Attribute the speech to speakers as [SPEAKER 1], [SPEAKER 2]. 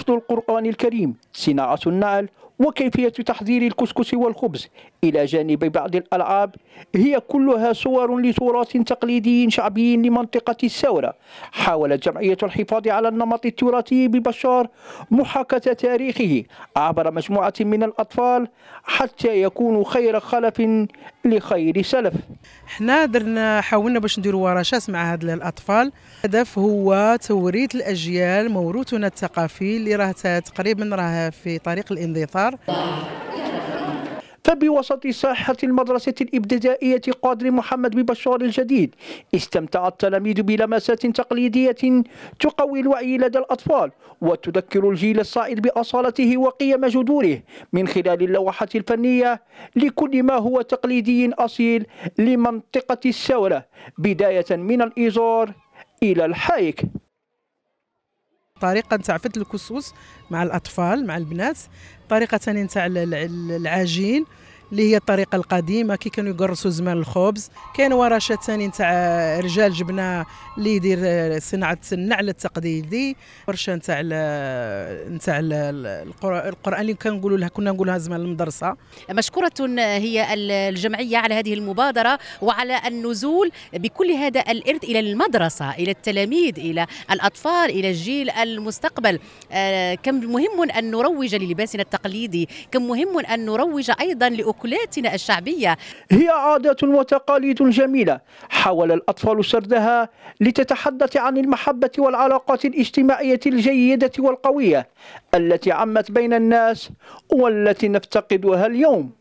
[SPEAKER 1] حفظ القرآن الكريم صناعة النعل وكيفية تحضير الكسكس والخبز إلى جانب بعض الألعاب هي كلها صور لتراث تقليدي شعبي لمنطقة الثورة حاولت جمعية الحفاظ على النمط التراثي ببشار محاكاة تاريخه عبر مجموعة
[SPEAKER 2] من الأطفال حتى يكونوا خير خلف لخير سلف احنا درنا حاولنا باش نديروا ورشات مع هاد الأطفال الهدف هو توريث الأجيال موروثنا الثقافي اللي راه تقريبا راه في طريق الاندثار الأزهر
[SPEAKER 1] فبوسط ساحة المدرسة الابتدائية قادر محمد ببشار الجديد استمتع التلاميذ بلمسات تقليدية تقوي الوعي لدى الأطفال وتذكر الجيل الصاعد بأصالته وقيم جذوره من خلال اللوحة الفنية لكل ما هو تقليدي أصيل لمنطقة
[SPEAKER 2] الثورة بداية من الإيزار إلى الحايك طريقه نتاع فتل الكسوس مع الاطفال مع البنات طريقه ثانيه نتاع العجين اللي هي الطريقه القديمه كي كانوا يقرصوا زمان الخبز كاين ورشه ثاني نتاع رجال جبنا اللي يدير صناعه النعل التقليدي ورشه نتاع نتاع القران اللي كنقولوا لها كنا
[SPEAKER 3] نقولها زمان المدرسه مشكوره هي الجمعيه على هذه المبادره وعلى النزول بكل هذا الارث الى المدرسه الى التلاميذ الى الاطفال الى الجيل المستقبل آه، كم مهم ان نروج للباسنا التقليدي كم مهم ان نروج ايضا لأكل مأكولاتنا الشعبية
[SPEAKER 1] هي عادات وتقاليد جميلة حاول الأطفال سردها لتتحدث عن المحبة والعلاقات الاجتماعية الجيدة والقوية التي عمت بين الناس والتي نفتقدها اليوم